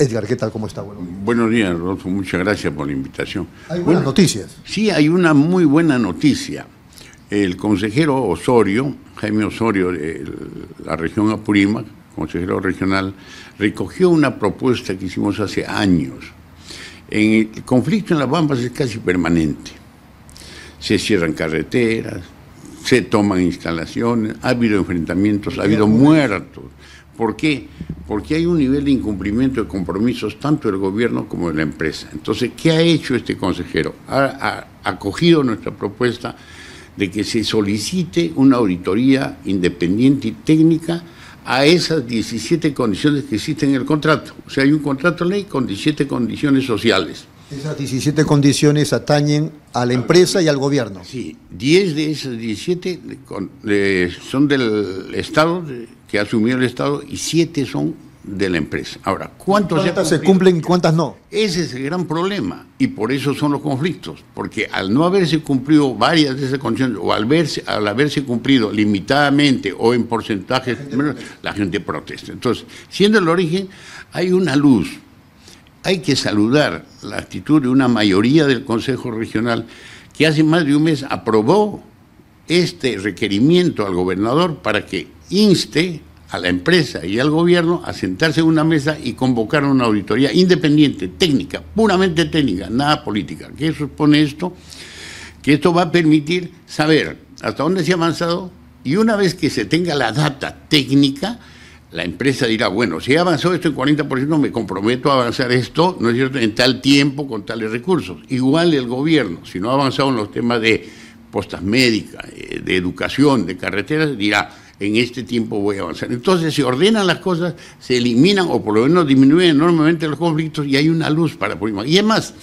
Edgar, ¿qué tal? ¿Cómo está? Buenos días, Rodolfo. Muchas gracias por la invitación. ¿Hay buenas noticias? Sí, hay una muy buena noticia. El consejero Osorio, Jaime Osorio, de la región Apurímac, consejero regional, recogió una propuesta que hicimos hace años. el conflicto en las Bambas es casi permanente. Se cierran carreteras, se toman instalaciones, ha habido enfrentamientos, ha habido muertos. ¿Por qué? Porque hay un nivel de incumplimiento de compromisos tanto del gobierno como de la empresa. Entonces, ¿qué ha hecho este consejero? Ha, acogido nuestra propuesta de que se solicite una auditoría independiente y técnica a esas 17 condiciones que existen en el contrato. O sea, hay un contrato ley con 17 condiciones sociales. Esas 17 condiciones atañen a la empresa y al gobierno. Sí, 10 de esas 17 son del Estado, que asumió el Estado, y 7 son de la empresa. Ahora, ¿cuántas se cumplen y cuántas no? Ese es el gran problema y por eso son los conflictos, porque al no haberse cumplido varias de esas condiciones o al, verse, al haberse cumplido limitadamente o en porcentajes la gente protesta. Entonces, siendo el origen, hay una luz hay que saludar la actitud de una mayoría del Consejo Regional que hace más de un mes aprobó este requerimiento al gobernador para que inste a la empresa y al gobierno a sentarse en una mesa y convocar una auditoría independiente, técnica, puramente técnica, nada política. ¿Qué supone esto? Que esto va a permitir saber hasta dónde se ha avanzado y una vez que se tenga la data técnica, la empresa dirá, bueno, si he avanzado esto en 40%, me comprometo a avanzar esto, ¿no es cierto?, en tal tiempo, con tales recursos. Igual el gobierno, si no ha avanzado en los temas de postas médicas, eh, de educación, de carreteras, dirá, en este tiempo voy a avanzar. Entonces se ordenan las cosas, se eliminan o por lo menos disminuyen enormemente los conflictos y hay una luz para el Y además,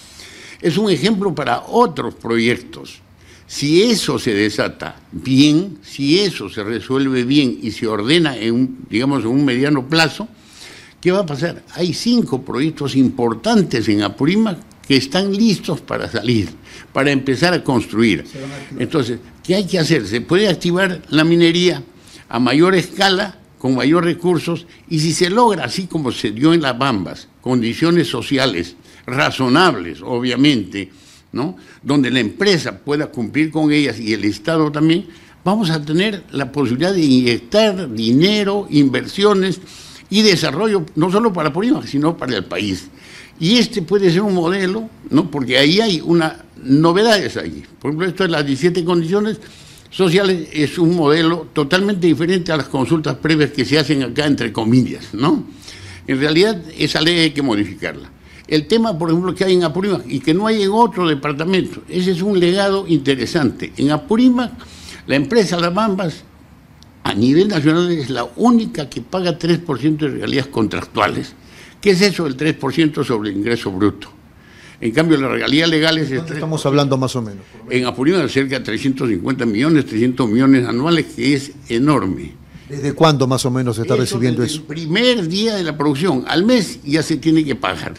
es un ejemplo para otros proyectos si eso se desata bien, si eso se resuelve bien y se ordena en un, digamos, en un mediano plazo, ¿qué va a pasar? Hay cinco proyectos importantes en Apurímac que están listos para salir, para empezar a construir. Entonces, ¿qué hay que hacer? Se puede activar la minería a mayor escala, con mayor recursos, y si se logra, así como se dio en las Bambas, condiciones sociales razonables, obviamente, donde la empresa pueda cumplir con ellas y el Estado también, vamos a tener la posibilidad de inyectar dinero, inversiones y desarrollo, no solo para Polima, sino para el país. Y este puede ser un modelo, ¿no? porque ahí hay una novedades allí. Por ejemplo, esto de las 17 condiciones sociales es un modelo totalmente diferente a las consultas previas que se hacen acá, entre comillas. ¿no? En realidad, esa ley hay que modificarla. El tema, por ejemplo, que hay en Apurímac y que no hay en otro departamento, ese es un legado interesante. En Apurímac, la empresa Bambas, a nivel nacional, es la única que paga 3% de regalías contractuales. ¿Qué es eso del 3% sobre ingreso bruto? En cambio, la regalía legal es... Este- estamos hablando más o menos. En Apurímac cerca de 350 millones, 300 millones anuales, que es enorme. ¿Desde cuándo más o menos se está recibiendo eso? El primer día de la producción, al mes ya se tiene que pagar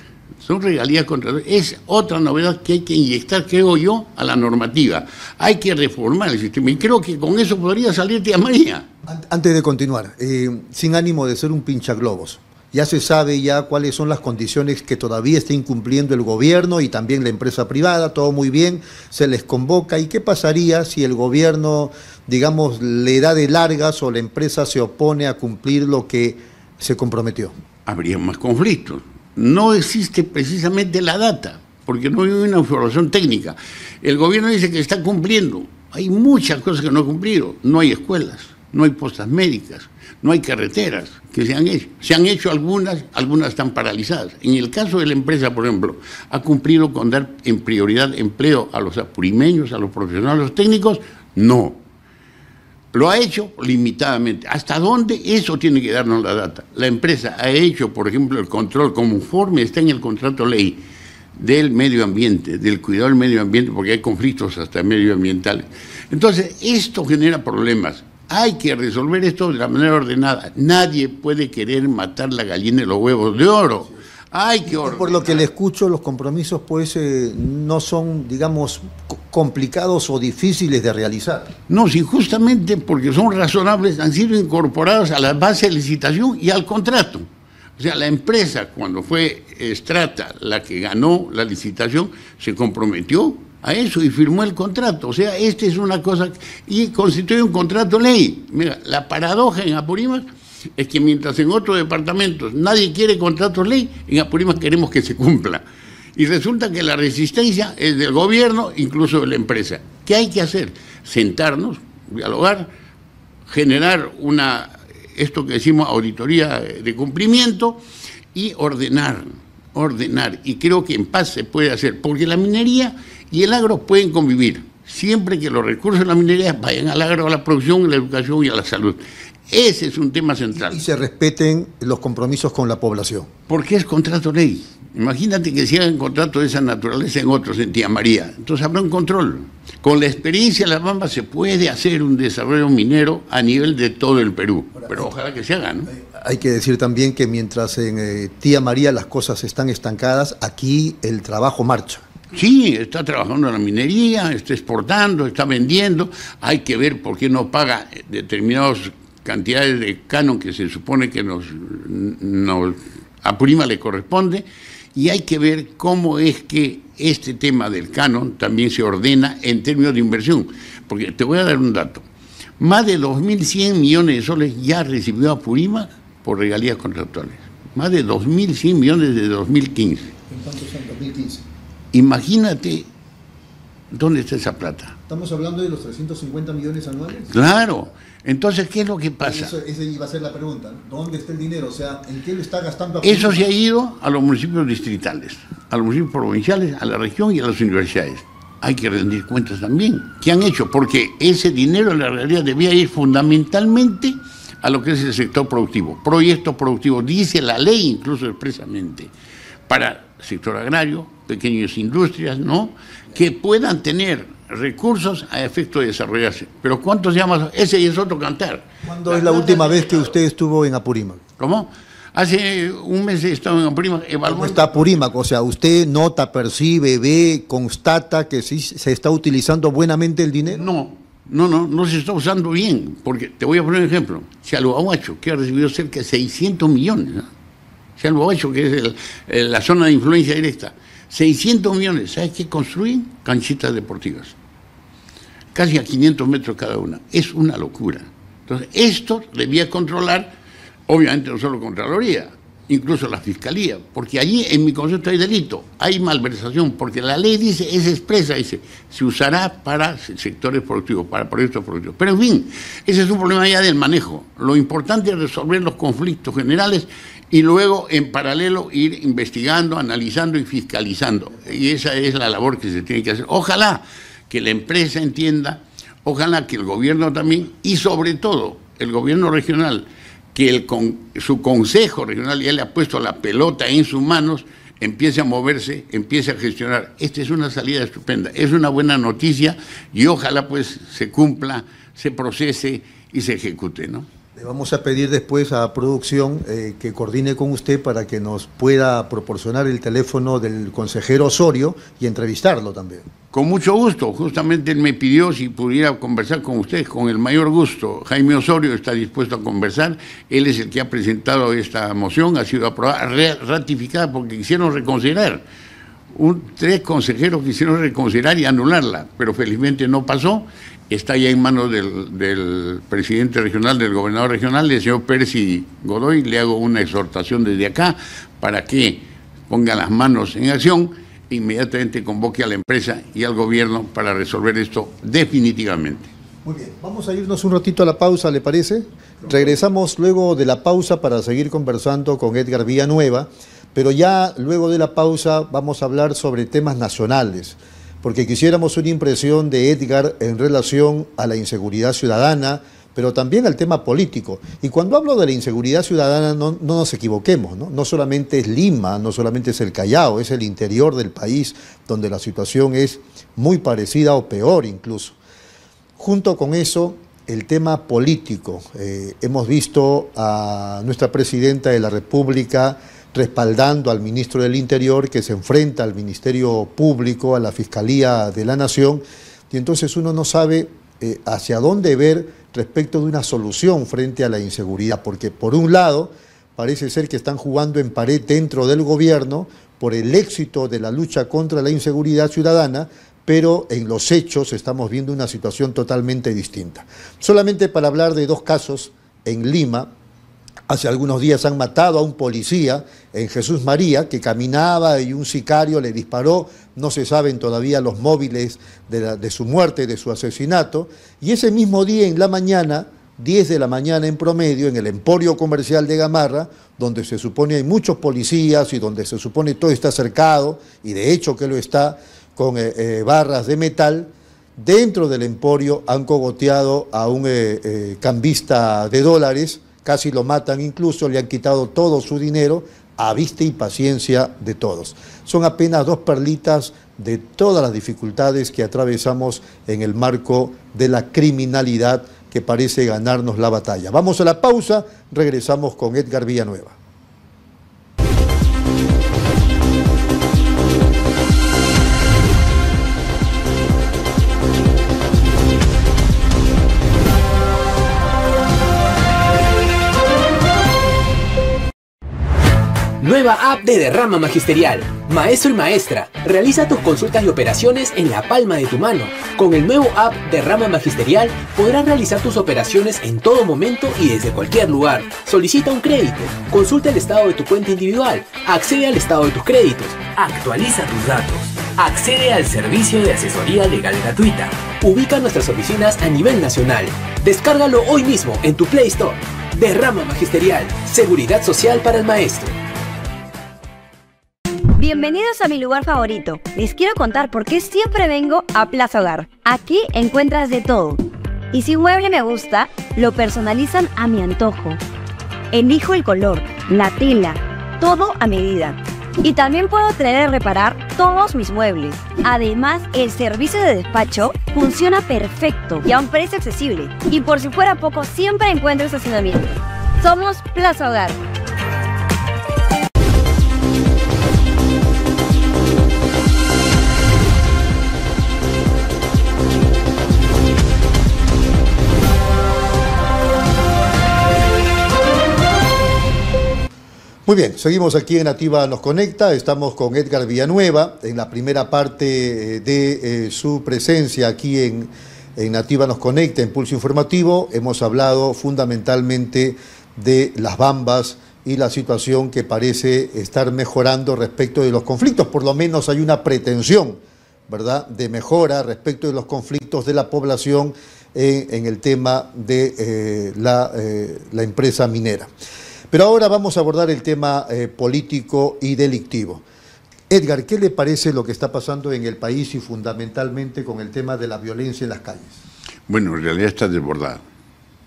son regalías contra... Es otra novedad que hay que inyectar, creo yo, a la normativa. Hay que reformar el sistema y creo que con eso podría salir tía María. Antes de continuar, eh, sin ánimo de ser un pinchaglobos, ya se sabe ya cuáles son las condiciones que todavía está incumpliendo el gobierno y también la empresa privada, todo muy bien, se les convoca. ¿Y qué pasaría si el gobierno, digamos, le da de largas o la empresa se opone a cumplir lo que se comprometió? Habría más conflictos no existe precisamente la data, porque no hay una información técnica. El gobierno dice que está cumpliendo. Hay muchas cosas que no ha cumplido. No hay escuelas, no hay postas médicas, no hay carreteras que se han hecho. Se han hecho algunas, algunas están paralizadas. En el caso de la empresa, por ejemplo, ha cumplido con dar en prioridad empleo a los apurimeños, a los profesionales, a los técnicos. No. Lo ha hecho limitadamente. ¿Hasta dónde? Eso tiene que darnos la data. La empresa ha hecho, por ejemplo, el control conforme está en el contrato ley del medio ambiente, del cuidado del medio ambiente, porque hay conflictos hasta medioambientales. Entonces, esto genera problemas. Hay que resolver esto de la manera ordenada. Nadie puede querer matar la gallina de los huevos de oro. Ay, Por lo que le escucho, los compromisos pues eh, no son, digamos, complicados o difíciles de realizar. No, sí, justamente porque son razonables, han sido incorporados a la base de licitación y al contrato. O sea, la empresa, cuando fue estrata la que ganó la licitación, se comprometió a eso y firmó el contrato. O sea, esta es una cosa y constituye un contrato ley. Mira, la paradoja en Apurímac es que mientras en otros departamentos nadie quiere contrato ley, en Apurímac queremos que se cumpla. Y resulta que la resistencia es del gobierno, incluso de la empresa. ¿Qué hay que hacer? Sentarnos, dialogar, generar una, esto que decimos auditoría de cumplimiento y ordenar, ordenar. Y creo que en paz se puede hacer, porque la minería y el agro pueden convivir siempre que los recursos de la minería vayan al agro, a la producción, a la educación y a la salud. Ese es un tema central. Y se respeten los compromisos con la población. Porque es contrato ley. Imagínate que se hagan contrato de esa naturaleza en otros, en Tía María. Entonces habrá un control. Con la experiencia de La Bamba se puede hacer un desarrollo minero a nivel de todo el Perú. Pero ojalá que se haga, ¿no? Hay que decir también que mientras en eh, Tía María las cosas están estancadas, aquí el trabajo marcha. Sí, está trabajando en la minería, está exportando, está vendiendo. Hay que ver por qué no paga eh, determinados cantidades de canon que se supone que nos, a Purima le corresponde, y hay que ver cómo es que este tema del canon también se ordena en términos de inversión. Porque te voy a dar un dato. Más de 2.100 millones de soles ya recibió a Purima por regalías contractuales. Más de 2.100 millones de 2015. ¿En son 2015? Imagínate dónde está esa plata. Estamos hablando de los 350 millones anuales. Claro. Entonces, ¿qué es lo que pasa? esa iba a ser la pregunta. ¿Dónde está el dinero? O sea, ¿en qué lo está gastando? Eso se ha ido a los municipios distritales, a los municipios provinciales, a la región y a las universidades. Hay que rendir cuentas también. ¿Qué han hecho? Porque ese dinero en la realidad debía ir fundamentalmente a lo que es el sector productivo. Proyecto productivos, dice la ley incluso expresamente, para sector agrario, pequeñas industrias, ¿no? Que puedan tener recursos a efecto de desarrollarse. Pero ¿cuántos llamas? Ese y es otro cantar. ¿Cuándo es la última vez que usted estuvo en Apurímac? ¿Cómo? Hace un mes he estado en Apurímac está Apurímac? O sea, usted nota, percibe, ve, constata que sí se está utilizando buenamente el dinero. No, no, no, no se está usando bien. Porque te voy a poner un ejemplo. Chaloahuacho, que ha recibido cerca de 600 millones. ¿no? que es la zona de influencia directa. 600 millones, ¿sabes qué construir Canchitas deportivas, casi a 500 metros cada una. Es una locura. Entonces, esto debía controlar, obviamente, no solo Contraloría, incluso la fiscalía, porque allí en mi concepto hay delito, hay malversación, porque la ley dice, es expresa, dice, se usará para sectores productivos, para proyectos productivos. Pero en fin, ese es un problema ya del manejo. Lo importante es resolver los conflictos generales y luego en paralelo ir investigando, analizando y fiscalizando. Y esa es la labor que se tiene que hacer. Ojalá que la empresa entienda, ojalá que el gobierno también y sobre todo el gobierno regional que con, su Consejo Regional ya le ha puesto la pelota en sus manos, empiece a moverse, empiece a gestionar. Esta es una salida estupenda, es una buena noticia y ojalá pues se cumpla, se procese y se ejecute, ¿no? vamos a pedir después a producción eh, que coordine con usted para que nos pueda proporcionar el teléfono del consejero Osorio y entrevistarlo también. Con mucho gusto, justamente él me pidió si pudiera conversar con usted, con el mayor gusto. Jaime Osorio está dispuesto a conversar, él es el que ha presentado esta moción, ha sido aprobada, ratificada porque quisieron reconsiderar. Un, tres consejeros quisieron reconsiderar y anularla, pero felizmente no pasó está ya en manos del, presidente regional, del gobernador regional, el señor Percy Godoy. Le hago una exhortación desde acá para que ponga las manos en acción e inmediatamente convoque a la empresa y al gobierno para resolver esto definitivamente. Muy bien, vamos a irnos un ratito a la pausa, ¿le parece? Regresamos luego de la pausa para seguir conversando con Edgar Villanueva, pero ya luego de la pausa vamos a hablar sobre temas nacionales porque quisiéramos una impresión de Edgar en relación a la inseguridad ciudadana, pero también al tema político. Y cuando hablo de la inseguridad ciudadana, no, nos equivoquemos, ¿no? solamente es Lima, no solamente es el Callao, es el interior del país donde la situación es muy parecida o peor incluso. Junto con eso, el tema político. Eh, hemos visto a nuestra presidenta de la República respaldando al ministro del Interior que se enfrenta al Ministerio Público, a la Fiscalía de la Nación, y entonces uno no sabe eh, hacia dónde ver respecto de una solución frente a la inseguridad, porque por un lado parece ser que están jugando en pared dentro del gobierno por el éxito de la lucha contra la inseguridad ciudadana, pero en los hechos estamos viendo una situación totalmente distinta. Solamente para hablar de dos casos en Lima, Hace algunos días han matado a un policía en Jesús María que caminaba y un sicario le disparó. No se saben todavía los móviles de, su muerte, de su asesinato. Y ese mismo día en la mañana, 10 de la mañana en promedio, en el emporio comercial de Gamarra, donde se supone hay muchos policías y donde se supone todo está cercado, y de hecho que lo está, con eh, eh, barras de metal, dentro del emporio han cogoteado a un eh, cambista de dólares casi lo matan incluso, le han quitado todo su dinero a vista y paciencia de todos. Son apenas dos perlitas de todas las dificultades que atravesamos en el marco de la criminalidad que parece ganarnos la batalla. Vamos a la pausa, regresamos con Edgar Villanueva. Nueva app de Derrama Magisterial. Maestro y maestra, realiza tus consultas y operaciones en la palma de tu mano. Con el nuevo app Derrama Magisterial podrás realizar tus operaciones en todo momento y desde cualquier lugar. Solicita un crédito, consulta el estado de tu cuenta individual, accede al estado de tus créditos, actualiza tus datos, accede al servicio de asesoría legal gratuita. Ubica nuestras oficinas a nivel nacional. Descárgalo hoy mismo en tu Play Store. Derrama Magisterial, seguridad social para el maestro. Bienvenidos a mi lugar favorito. Les quiero contar por qué siempre vengo a Plaza Hogar. Aquí encuentras de todo. Y si un mueble me gusta, lo personalizan a mi antojo. Elijo el color, la tela, todo a medida. Y también puedo traer a reparar todos mis muebles. Además, el servicio de despacho funciona perfecto y a un precio accesible. Y por si fuera poco, siempre encuentro estacionamiento. Somos Plaza Hogar. Muy bien, seguimos aquí en Nativa Nos Conecta, estamos con Edgar Villanueva en la primera parte eh, de eh, su presencia aquí en, Nativa Nos Conecta, en Pulso Informativo, hemos hablado fundamentalmente de las bambas y la situación que parece estar mejorando respecto de los conflictos, por lo menos hay una pretensión, ¿verdad?, de mejora respecto de los conflictos de la población en, el tema de eh, la empresa minera. Pero ahora vamos a abordar el tema eh, político y delictivo. Edgar, ¿qué le parece lo que está pasando en el país y fundamentalmente con el tema de la violencia en las calles? Bueno, en realidad está desbordado.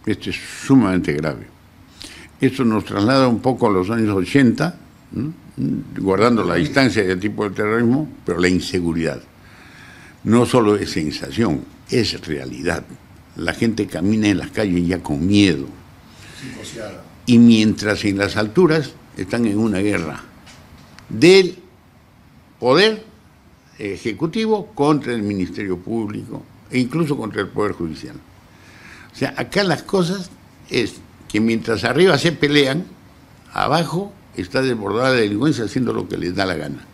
Esto es sumamente grave. Esto nos traslada un poco a los años 80, guardando la distancia del tipo de terrorismo, pero la inseguridad. No solo es sensación, es realidad. La gente camina en las calles ya con miedo y mientras en las alturas están en una guerra del poder ejecutivo contra el Ministerio Público e incluso contra el Poder Judicial. O sea, acá las cosas es que mientras arriba se pelean, abajo está desbordada la delincuencia haciendo lo que les da la gana.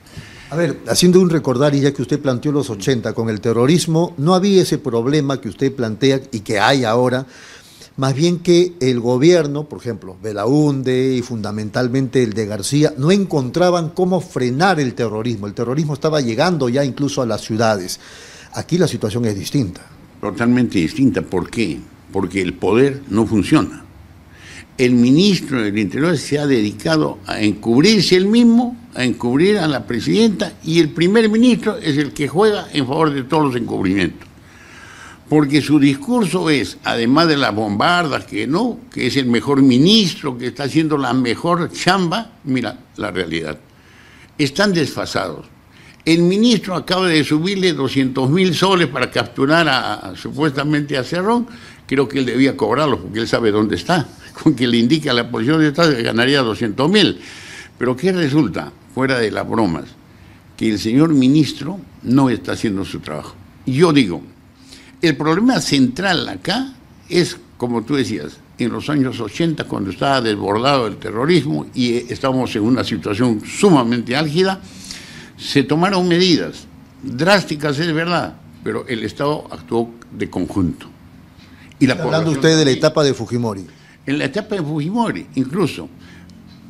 A ver, haciendo un recordar, y ya que usted planteó los 80 con el terrorismo, no había ese problema que usted plantea y que hay ahora más bien que el gobierno, por ejemplo, Belaunde y fundamentalmente el de García, no encontraban cómo frenar el terrorismo. El terrorismo estaba llegando ya incluso a las ciudades. Aquí la situación es distinta. Totalmente distinta. ¿Por qué? Porque el poder no funciona. El ministro del Interior se ha dedicado a encubrirse él mismo, a encubrir a la presidenta y el primer ministro es el que juega en favor de todos los encubrimientos porque su discurso es, además de las bombardas, que no, que es el mejor ministro, que está haciendo la mejor chamba, mira la realidad, están desfasados. El ministro acaba de subirle 200 mil soles para capturar a, supuestamente a Cerrón, creo que él debía cobrarlo, porque él sabe dónde está, con que le indica a la policía de está, ganaría 200 mil. Pero ¿qué resulta, fuera de las bromas? Que el señor ministro no está haciendo su trabajo. Yo digo, el problema central acá es, como tú decías, en los años 80, cuando estaba desbordado el terrorismo y eh, estábamos en una situación sumamente álgida, se tomaron medidas drásticas, es verdad, pero el Estado actuó de conjunto. Y Hablando usted de la etapa de Fujimori. En la etapa de Fujimori, incluso.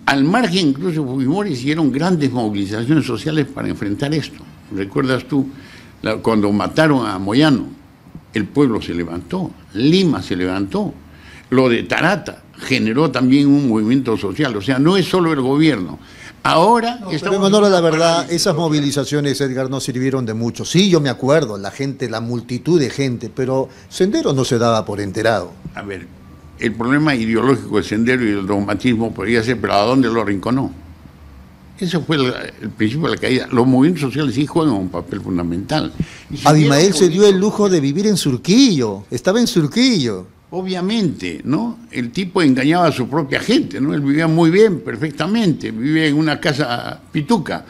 Al margen, incluso Fujimori hicieron grandes movilizaciones sociales para enfrentar esto. ¿Recuerdas tú cuando mataron a Moyano? el pueblo se levantó, Lima se levantó, lo de Tarata generó también un movimiento social, o sea, no es solo el gobierno. Ahora estamos... Pero no, la verdad, esas movilizaciones, Edgar, no sirvieron de mucho. Sí, yo me acuerdo, la gente, la multitud de gente, pero Sendero no se daba por enterado. A ver, el problema ideológico de Sendero y el dogmatismo podría ser, pero ¿a dónde lo rinconó? Ese fue el, principio de la caída. Los movimientos sociales sí juegan un papel fundamental. Abimael se dio el lujo de vivir en Surquillo, estaba en Surquillo. Obviamente, ¿no? El tipo engañaba a su propia gente, ¿no? Él vivía muy bien, perfectamente, vivía en una casa pituca.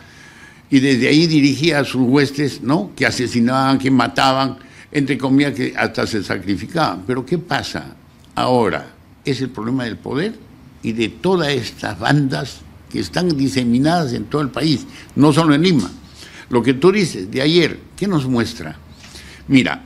Y desde ahí dirigía a sus huestes, ¿no? Que asesinaban, que mataban, entre comillas, que hasta se sacrificaban. Pero ¿qué pasa ahora? Es el problema del poder y de todas estas bandas que están diseminadas en todo el país, no solo en Lima. Lo que tú dices de ayer, ¿qué nos muestra? Mira,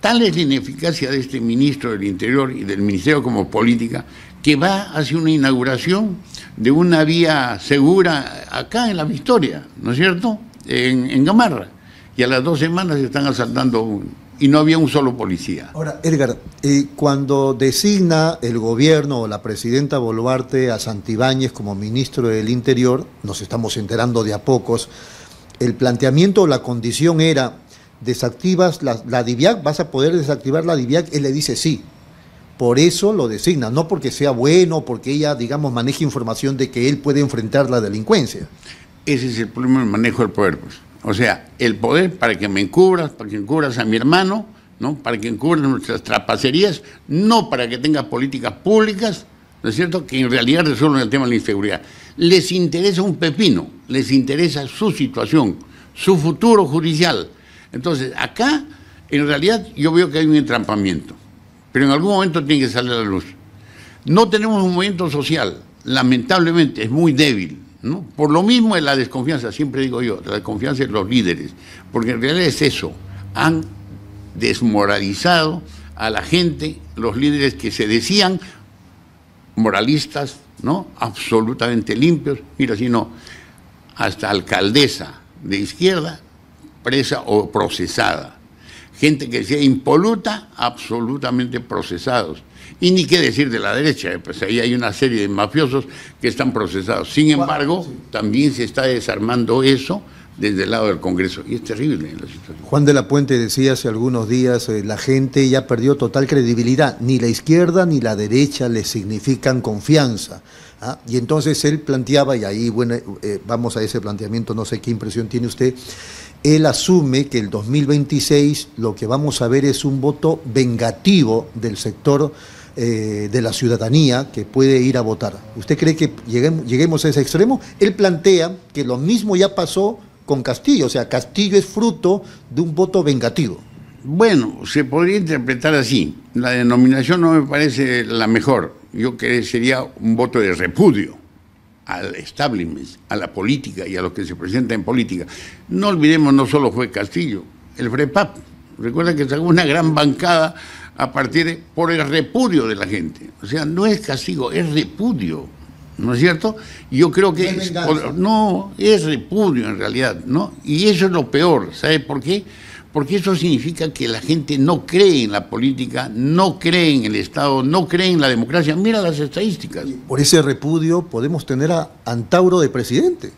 tal es la ineficacia de este ministro del Interior y del Ministerio como política que va hacia una inauguración de una vía segura acá en la Victoria, ¿no es cierto? En, Gamarra. Y a las dos semanas están asaltando un, y no había un solo policía. Ahora, Edgar, eh, cuando designa el gobierno o la presidenta Boluarte a Santibáñez como ministro del Interior, nos estamos enterando de a pocos, el planteamiento o la condición era, desactivas la, DIVIAC, vas a poder desactivar la DIVIAC, él le dice sí. Por eso lo designa, no porque sea bueno, porque ella, digamos, maneje información de que él puede enfrentar la delincuencia. Ese es el problema del manejo del poder. Pues. O sea, el poder para que me encubras, para que encubras a mi hermano, ¿no? para que encubras nuestras trapacerías, no para que tengas políticas públicas, ¿no es cierto?, que en realidad resuelven el tema de la inseguridad. Les interesa un pepino, les interesa su situación, su futuro judicial. Entonces, acá, en realidad, yo veo que hay un entrampamiento, pero en algún momento tiene que salir a la luz. No tenemos un movimiento social, lamentablemente, es muy débil, por lo mismo es la desconfianza, siempre digo yo, la desconfianza en los líderes, porque en realidad es eso, han desmoralizado a la gente, los líderes que se decían moralistas, ¿no? Absolutamente limpios, mira, si no, hasta alcaldesa de izquierda, presa o procesada. Gente que decía impoluta, absolutamente procesados. Y ni qué decir de la derecha, eh, pues ahí hay una serie de mafiosos que están procesados. Sin embargo, también se está desarmando eso desde el lado del Congreso. Y es terrible la situación. Juan de la Puente decía hace algunos días, eh, la gente ya perdió total credibilidad. Ni la izquierda ni la derecha le significan confianza. ¿ah? Y entonces él planteaba, y ahí bueno, eh, vamos a ese planteamiento, no sé qué impresión tiene usted, él asume que el 2026 lo que vamos a ver es un voto vengativo del sector eh, de la ciudadanía que puede ir a votar. ¿Usted cree que lleguemos a ese extremo? Él plantea que lo mismo ya pasó con Castillo, o sea, Castillo es fruto de un voto vengativo. Bueno, se podría interpretar así. La denominación no me parece la mejor. Yo creo que sería un voto de repudio al establishment, a la política y a los que se presentan en política. No olvidemos, no solo fue Castillo, el FREPAP. Recuerda que sacó una gran bancada a partir de, por el repudio de la gente. O sea, no es castigo, es repudio. ¿No es cierto? Yo creo que es, repudio en realidad, ¿no? Y eso es lo peor, ¿sabe por qué? porque eso significa que la gente no cree en la política, no cree en el Estado, no cree en la democracia. Mira las estadísticas. Por ese repudio podemos tener a Antauro de presidente.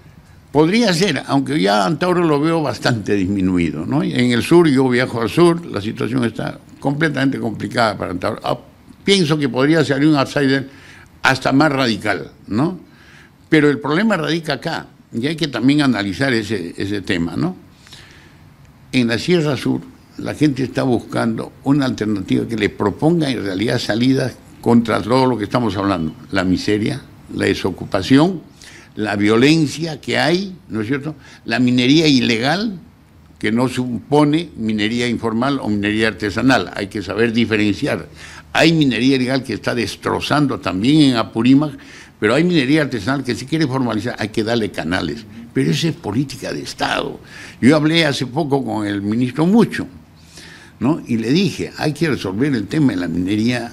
Podría ser, aunque ya Antauro lo veo bastante disminuido. ¿no? En el sur, yo viajo al sur, la situación está completamente complicada para Antauro. Ah, pienso que podría salir un outsider hasta más radical, ¿no? Pero el problema radica acá, y hay que también analizar ese, ese tema, ¿no? en la Sierra Sur la gente está buscando una alternativa que le proponga en realidad salidas contra todo lo que estamos hablando, la miseria, la desocupación, la violencia que hay, ¿no es cierto? La minería ilegal, que no supone minería informal o minería artesanal, hay que saber diferenciar. Hay minería ilegal que está destrozando también en Apurímac, pero hay minería artesanal que si quiere formalizar hay que darle canales pero esa es política de Estado. Yo hablé hace poco con el ministro Mucho, ¿no? Y le dije, hay que resolver el tema de la minería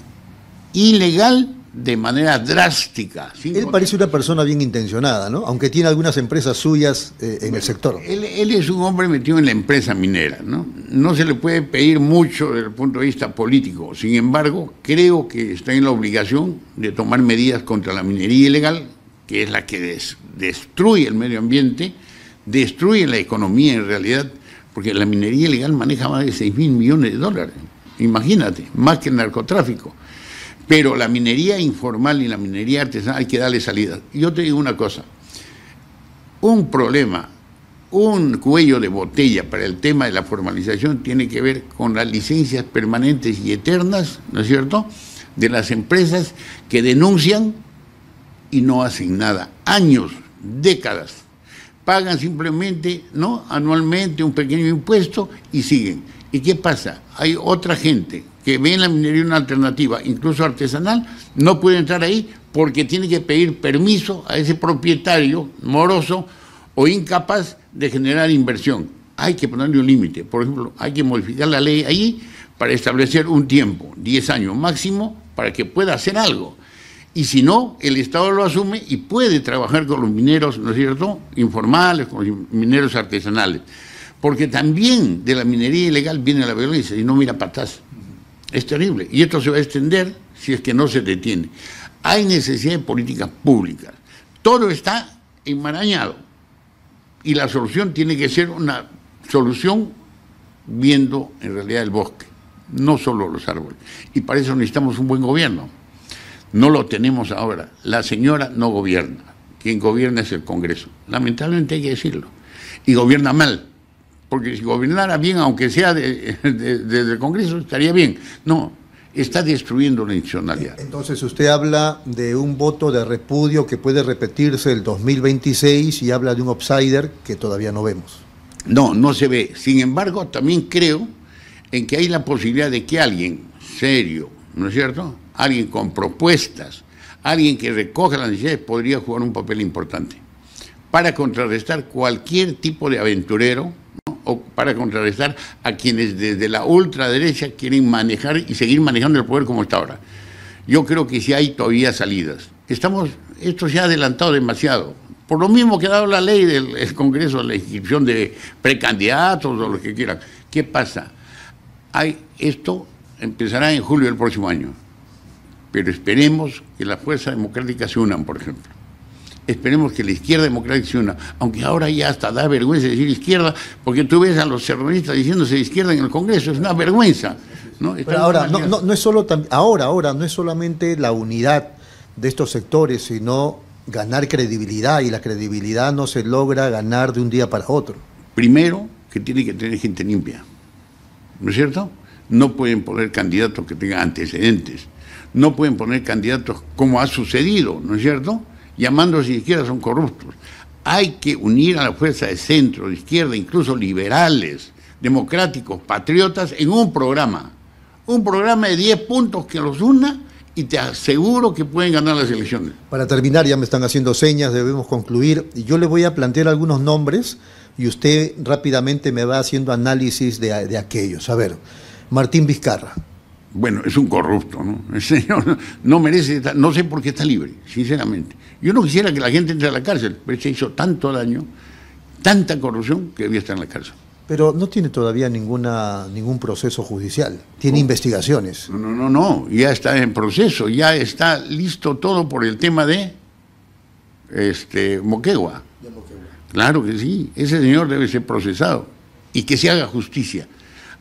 ilegal de manera drástica. Él parece una persona bien intencionada, ¿no? Aunque tiene algunas empresas suyas eh, en el sector. Él, él, es un hombre metido en la empresa minera, ¿no? No se le puede pedir mucho desde el punto de vista político. Sin embargo, creo que está en la obligación de tomar medidas contra la minería ilegal, que es la que destruye el medio ambiente, destruye la economía en realidad, porque la minería ilegal maneja más de 6 mil millones de dólares, imagínate, más que el narcotráfico. Pero la minería informal y la minería artesanal hay que darle salida. Yo te digo una cosa, un problema, un cuello de botella para el tema de la formalización tiene que ver con las licencias permanentes y eternas, ¿no es cierto?, de las empresas que denuncian y no hacen nada. Años, décadas. Pagan simplemente, ¿no? Anualmente un pequeño impuesto y siguen. ¿Y qué pasa? Hay otra gente que ve en la minería una alternativa, incluso artesanal, no puede entrar ahí porque tiene que pedir permiso a ese propietario moroso o incapaz de generar inversión. Hay que ponerle un límite. Por ejemplo, hay que modificar la ley ahí para establecer un tiempo, 10 años máximo, para que pueda hacer algo y si no, el Estado lo asume y puede trabajar con los mineros, ¿no es cierto?, informales, con los mineros artesanales. Porque también de la minería ilegal viene la violencia y no mira patas. Es terrible. Y esto se va a extender si es que no se detiene. Hay necesidad de políticas públicas. Todo está enmarañado. Y la solución tiene que ser una solución viendo en realidad el bosque, no solo los árboles. Y para eso necesitamos un buen gobierno. No lo tenemos ahora. La señora no gobierna. Quien gobierna es el Congreso. Lamentablemente hay que decirlo. Y gobierna mal. Porque si gobernara bien, aunque sea desde el Congreso, estaría bien. No, está destruyendo la institucionalidad. Entonces usted habla de un voto de repudio que puede repetirse el 2026 y habla de un outsider que todavía no vemos. No, no se ve. Sin embargo, también creo en que hay la posibilidad de que alguien serio, ¿no es cierto? Alguien con propuestas, alguien que recoja las necesidades podría jugar un papel importante para contrarrestar cualquier tipo de aventurero o para contrarrestar a quienes desde la ultraderecha quieren manejar y seguir manejando el poder como está ahora. Yo creo que sí hay todavía salidas. Estamos, esto se ha adelantado demasiado. Por lo mismo que ha dado la ley del Congreso, la inscripción de precandidatos o lo que quieran. ¿Qué pasa? Hay esto empezará en julio del próximo año. Pero esperemos que las fuerzas democráticas se unan, por ejemplo. Esperemos que la izquierda democrática se una, aunque ahora ya hasta da vergüenza decir izquierda, porque tú ves a los terroristas diciéndose izquierda en el Congreso, es una vergüenza. Pero ahora, no es ahora, ahora, no es solamente la unidad de estos sectores, sino ganar credibilidad, y la credibilidad no se logra ganar de un día para otro. Primero, que tiene que tener gente limpia, ¿no es cierto? no pueden poner candidatos que tengan antecedentes, no pueden poner candidatos como ha sucedido, ¿no es cierto? Llamándose de izquierda son corruptos. Hay que unir a la fuerza de centro, de izquierda, incluso liberales, democráticos, patriotas, en un programa. Un programa de 10 puntos que los una y te aseguro que pueden ganar las elecciones. Para terminar, ya me están haciendo señas, debemos concluir. Yo le voy a plantear algunos nombres y usted rápidamente me va haciendo análisis de, de aquellos. A ver, Martín Vizcarra. Bueno, es un corrupto, ¿no? Ese no, no merece, no sé por qué está libre, sinceramente. Yo no quisiera que la gente entre a la cárcel, pero se hizo tanto daño, tanta corrupción, que debía estar en la cárcel. Pero no tiene todavía ninguna, ningún proceso judicial, tiene investigaciones. No, no, no, ya está en proceso, ya está listo todo por el tema de este, Moquegua. De Moquegua. Claro que sí, ese señor debe ser procesado y que se haga justicia.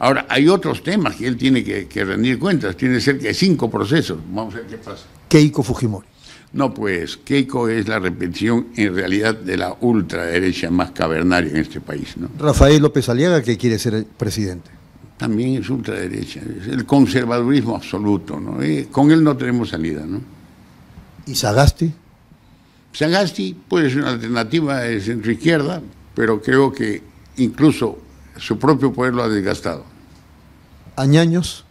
Ahora, hay otros temas que él tiene que, rendir cuentas, tiene cerca de cinco procesos. Vamos a ver qué pasa. Keiko Fujimori. No, pues Keiko es la repetición en realidad de la ultraderecha más cavernaria en este país. ¿no? Rafael López Aliaga, que quiere ser presidente. También es ultraderecha, es el conservadurismo absoluto. ¿no? Eh, con él no tenemos salida. ¿no? ¿Y Sagasti? Sagasti puede ser una alternativa de centro izquierda, pero creo que incluso su propio poder lo ha desgastado. ¿Añaños?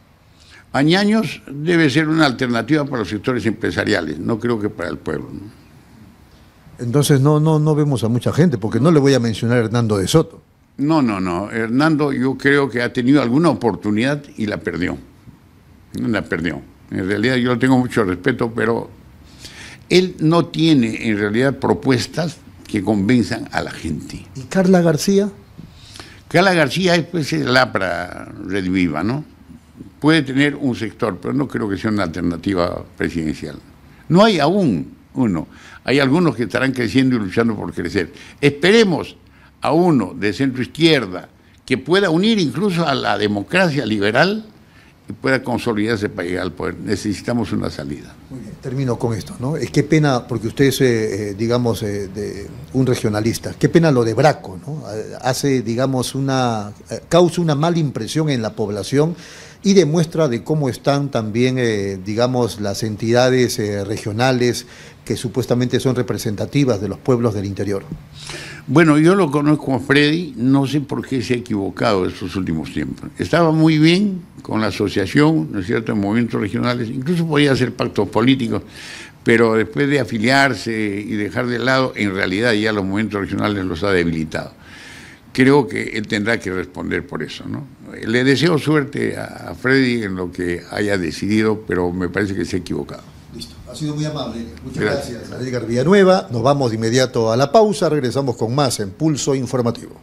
Añaños debe ser una alternativa para los sectores empresariales, no creo que para el pueblo. Entonces no, no, no vemos a mucha gente, porque no le voy a mencionar a Hernando de Soto. No, no, no. Hernando yo creo que ha tenido alguna oportunidad y la perdió. La perdió. En realidad yo le tengo mucho respeto, pero él no tiene en realidad propuestas que convenzan a la gente. ¿Y Carla García? Que la García es pues, la para Redviva, ¿no? Puede tener un sector, pero no creo que sea una alternativa presidencial. No hay aún uno. Hay algunos que estarán creciendo y luchando por crecer. Esperemos a uno de centro izquierda que pueda unir incluso a la democracia liberal y pueda consolidarse para llegar al poder. Necesitamos una salida. Muy bien, termino con esto, ¿no? Es qué pena, porque usted es, eh, eh, digamos, eh, un regionalista, qué pena lo de Braco, ¿no? Hace, digamos, una, causa una mala impresión en la población y demuestra de cómo están también, digamos, las entidades regionales que supuestamente son representativas de los pueblos del interior. Bueno, yo lo conozco a Freddy, no sé por qué se ha equivocado estos últimos tiempos. Estaba muy bien con la asociación, ¿no es cierto?, en movimientos regionales, incluso podía hacer pactos políticos, pero después de afiliarse y dejar de lado, en realidad ya los movimientos regionales los ha debilitado. Creo que él tendrá que responder por eso, ¿no? Le deseo suerte a Freddy en lo que haya decidido, pero me parece que se ha equivocado sido muy amable. Muchas gracias. gracias. Edgar Villanueva, nos vamos de inmediato a la pausa, regresamos con más en Informativo.